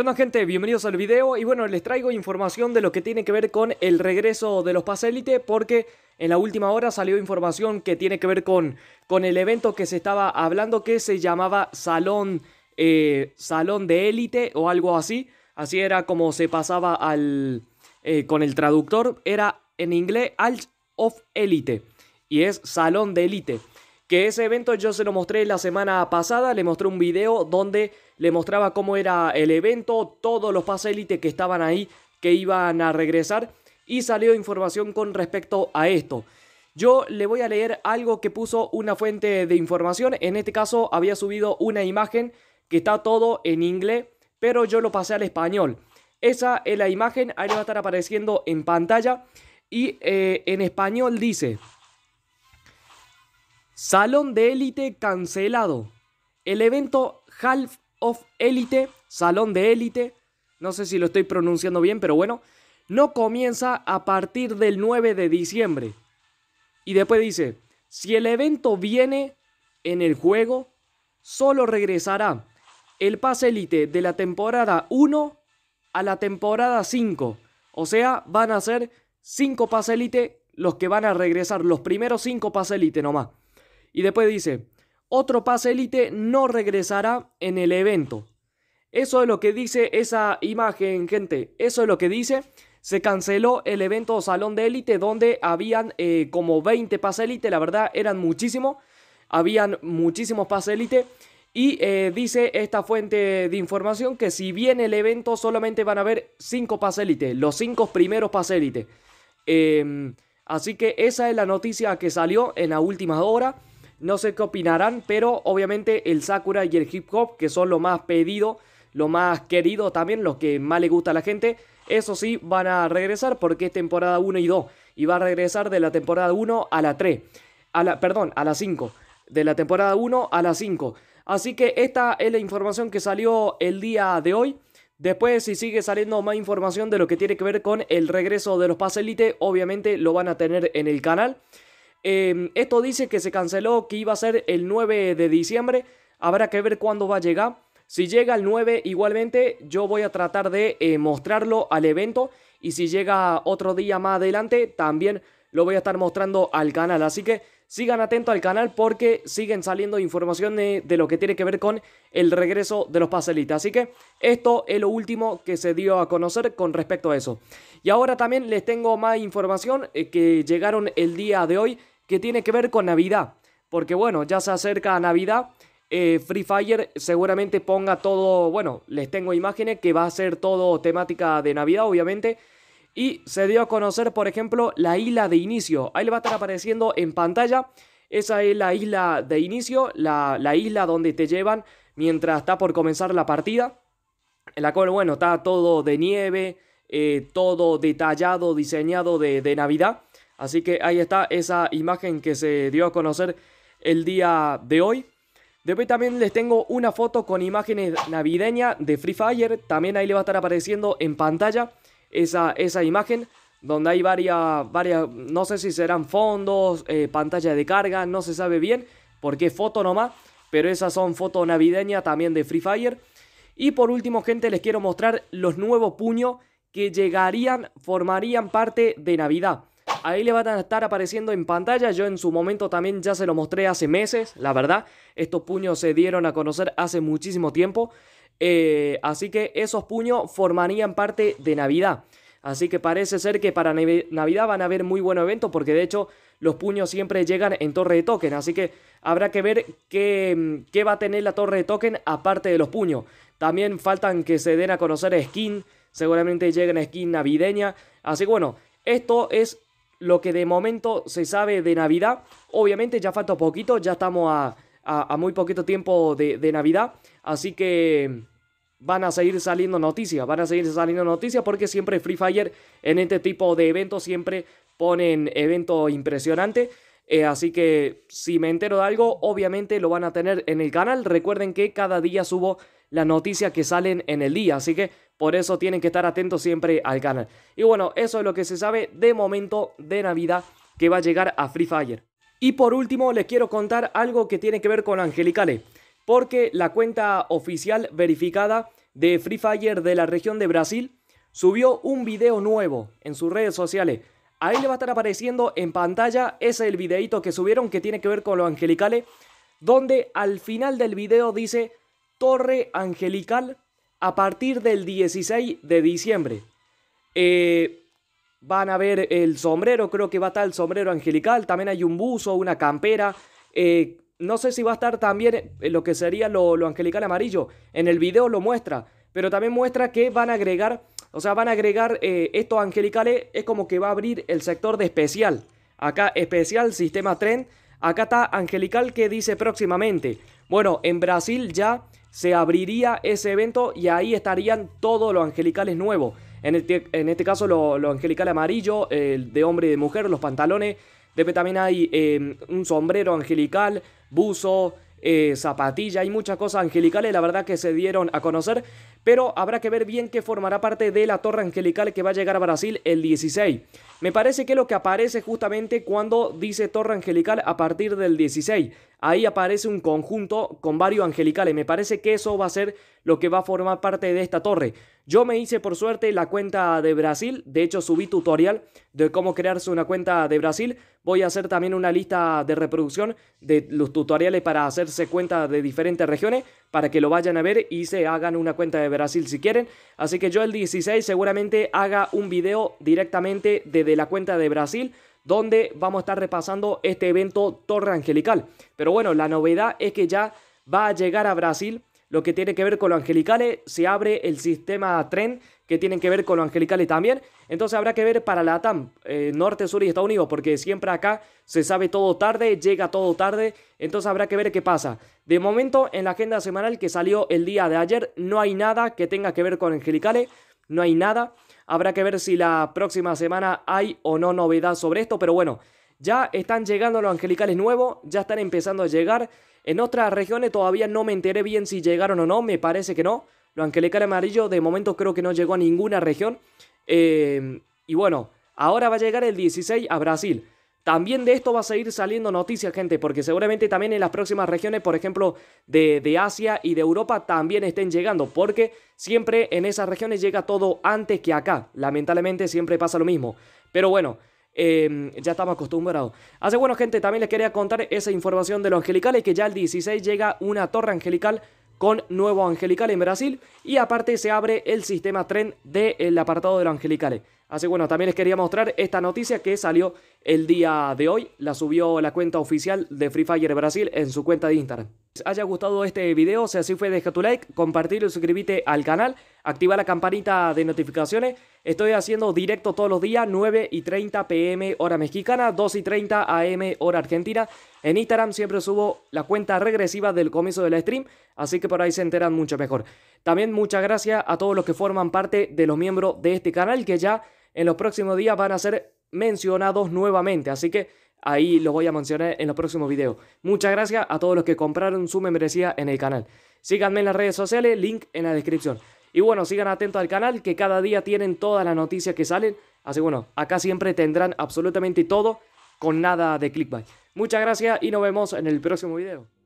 ¿Qué gente? Bienvenidos al video y bueno, les traigo información de lo que tiene que ver con el regreso de los Paselite porque en la última hora salió información que tiene que ver con, con el evento que se estaba hablando que se llamaba Salón, eh, Salón de Élite o algo así. Así era como se pasaba al, eh, con el traductor, era en inglés Alt of Elite y es Salón de élite. Que ese evento yo se lo mostré la semana pasada, le mostré un video donde le mostraba cómo era el evento, todos los pasélites que estaban ahí, que iban a regresar, y salió información con respecto a esto. Yo le voy a leer algo que puso una fuente de información, en este caso había subido una imagen que está todo en inglés, pero yo lo pasé al español. Esa es la imagen, ahí va a estar apareciendo en pantalla. Y eh, en español dice, Salón de élite cancelado. El evento Half of Elite, Salón de élite, no sé si lo estoy pronunciando bien, pero bueno, no comienza a partir del 9 de diciembre. Y después dice, si el evento viene en el juego, solo regresará el pase élite de la temporada 1 a la temporada 5. O sea, van a ser 5 pase élite los que van a regresar, los primeros 5 pase élite nomás. Y después dice, otro pase élite no regresará en el evento. Eso es lo que dice esa imagen, gente. Eso es lo que dice. Se canceló el evento Salón de Élite donde habían eh, como 20 pase élite. La verdad, eran muchísimos. Habían muchísimos pase élite. Y eh, dice esta fuente de información que si bien el evento solamente van a haber 5 élite los 5 primeros pas Eh, em, así que esa es la noticia que salió en la última hora. No sé qué opinarán, pero obviamente el Sakura y el hip hop, que son lo más pedido, lo más querido también, lo que más le gusta a la gente, eso sí van a regresar porque es temporada 1 y 2. Y va a regresar de la temporada 1 a la 3. A la, perdón, a la 5. De la temporada 1 a la 5. Así que esta es la información que salió el día de hoy. Después, si sigue saliendo más información de lo que tiene que ver con el regreso de los paselites, obviamente lo van a tener en el canal. Em, esto dice que se canceló, que iba a ser el 9 de diciembre. Habrá que ver cuándo va a llegar. Si llega el 9 igualmente, yo voy a tratar de eh, mostrarlo al evento. Y si llega otro día más adelante, también lo voy a estar mostrando al canal. Así que Sigan atentos al canal porque siguen saliendo información de, lo que tiene que ver con el regreso de los paselitas. Así que esto es lo último que se dio a conocer con respecto a eso. Y ahora también les tengo más información eh, que llegaron el día de hoy que tiene que ver con Navidad. Porque bueno, ya se acerca a Navidad. Eh, Free Fire seguramente ponga todo, bueno, les tengo imágenes que va a ser todo temática de Navidad, obviamente y se dio a conocer, por ejemplo, la isla de inicio. Ahí le va a estar apareciendo en pantalla. Esa es la isla de inicio, la, isla donde te llevan mientras está por comenzar la partida. En la cual, bueno, está todo de nieve, eh, todo detallado, diseñado de, de Navidad. Así que ahí está esa imagen que se dio a conocer el día de hoy. Después también les tengo una foto con imágenes navideñas de Free Fire. También ahí le va a estar apareciendo en pantalla esa, imagen donde hay varias, varias, no sé si serán fondos, eh, pantalla de carga, no se sabe bien, porque es foto nomás, pero esas son fotos navideñas también de Free Fire. Y por último, gente, les quiero mostrar los nuevos puños que llegarían, formarían parte de Navidad. Ahí le van a estar apareciendo en pantalla, yo en su momento también ya se lo mostré hace meses, la verdad, estos puños se dieron a conocer hace muchísimo tiempo. Eh, así que esos puños formarían parte de Navidad. Así que parece ser que para Navidad van a haber muy buenos eventos porque de hecho los puños siempre llegan en torre de token. Así que habrá que ver qué, mm, qué va a tener la torre de token aparte de los puños. También faltan que se den a conocer skin. Seguramente lleguen skin navideña. Así que bueno, esto es lo que de momento se sabe de Navidad. Obviamente ya falta poquito, ya estamos a, muy poquito tiempo de Navidad. Así que van a seguir saliendo noticias, van a seguir saliendo noticias porque siempre Free Fire en este tipo de eventos siempre ponen evento impresionante. Eh, así que si me entero de algo, obviamente lo van a tener en el canal. Recuerden que cada día subo las noticias que salen en el día, así que por eso tienen que estar atentos siempre al canal. Y bueno, eso es lo que se sabe de momento de Navidad que va a llegar a Free Fire. Y por último, les quiero contar algo que tiene que ver con Angelicale porque la cuenta oficial verificada de Free Fire de la región de Brasil subió un video nuevo en sus redes sociales. Ahí le va a estar apareciendo en pantalla, ese el videito que subieron que tiene que ver con los angelicales, donde al final del video dice Torre Angelical a partir del 16 de diciembre. Eh, van a ver el sombrero, creo que va a estar el sombrero angelical, también hay un buzo, una campera, eh, no sé si va a estar también lo que sería lo, angelical amarillo. En el video lo muestra, pero también muestra que van a agregar, o sea, van a agregar eh, estos angelicales, es como que va a abrir el sector de especial. Acá especial, sistema tren. Acá está angelical que dice próximamente. Bueno, en Brasil ya se abriría ese evento y ahí estarían todos los angelicales nuevos. En este, en este caso, lo, angelical amarillo, el de hombre y de mujer, los pantalones. Después también hay eh, un sombrero angelical, buzo, eh, zapatilla, hay muchas cosas angelicales, la verdad que se dieron a conocer, pero habrá que ver bien qué formará parte de la torre angelical que va a llegar a Brasil el 16. Me parece que lo que aparece justamente cuando dice torre angelical a partir del 16, ahí aparece un conjunto con varios angelicales, me parece que eso va a ser lo que va a formar parte de esta torre. Yo me hice por suerte la cuenta de Brasil, de hecho subí tutorial de cómo crearse una cuenta de Brasil. Voy a hacer también una lista de reproducción de los tutoriales para hacerse cuenta de diferentes regiones, para que lo vayan a ver y se hagan una cuenta de Brasil si quieren. Así que yo el 16 seguramente haga un video directamente desde la cuenta de Brasil donde vamos a estar repasando este evento Torre Angelical. Pero bueno, la novedad es que ya va a llegar a Brasil lo que tiene que ver con los angelicales, se abre el sistema tren que tiene que ver con los angelicales también. Entonces habrá que ver para la TAM, eh, norte, sur y Estados Unidos, porque siempre acá se sabe todo tarde, llega todo tarde, entonces habrá que ver qué pasa. De momento, en la agenda semanal que salió el día de ayer, no hay nada que tenga que ver con angelicales, no hay nada. Habrá que ver si la próxima semana hay o no novedad sobre esto, pero bueno, ya están llegando los angelicales nuevos, ya están empezando a llegar. En otras regiones todavía no me enteré bien si llegaron o no, me parece que no. Lo angelical amarillo de momento creo que no llegó a ninguna región. Em, y bueno, ahora va a llegar el 16 a Brasil. También de esto va a seguir saliendo noticias, gente, porque seguramente también en las próximas regiones, por ejemplo, de, Asia y de Europa, también estén llegando, porque siempre en esas regiones llega todo antes que acá. Lamentablemente siempre pasa lo mismo. Pero bueno, Em, ya estamos acostumbrados. Hace bueno, gente, también les quería contar esa información de los angelicales, que ya el 16 llega una torre angelical con nuevo angelical en Brasil y aparte se abre el sistema tren del apartado de los angelicales. Así bueno, también les quería mostrar esta noticia que salió el día de hoy. La subió la cuenta oficial de Free Fire Brasil en su cuenta de Instagram. Si haya gustado este video, si así fue deja tu like, compartirlo y suscríbete al canal. Activa la campanita de notificaciones. Estoy haciendo directo todos los días, 9 y 30 pm hora mexicana, 2 y 30 am hora argentina. En Instagram siempre subo la cuenta regresiva del comienzo del stream, así que por ahí se enteran mucho mejor. También muchas gracias a todos los que forman parte de los miembros de este canal, que ya en los próximos días van a ser mencionados nuevamente, así que ahí los voy a mencionar en los próximos videos. Muchas gracias a todos los que compraron su membresía en el canal. Síganme en las redes sociales, link en la descripción. Y bueno, sigan atentos al canal que cada día tienen todas las noticias que salen. Así bueno, acá siempre tendrán absolutamente todo con nada de clickbait. Muchas gracias y nos vemos en el próximo video.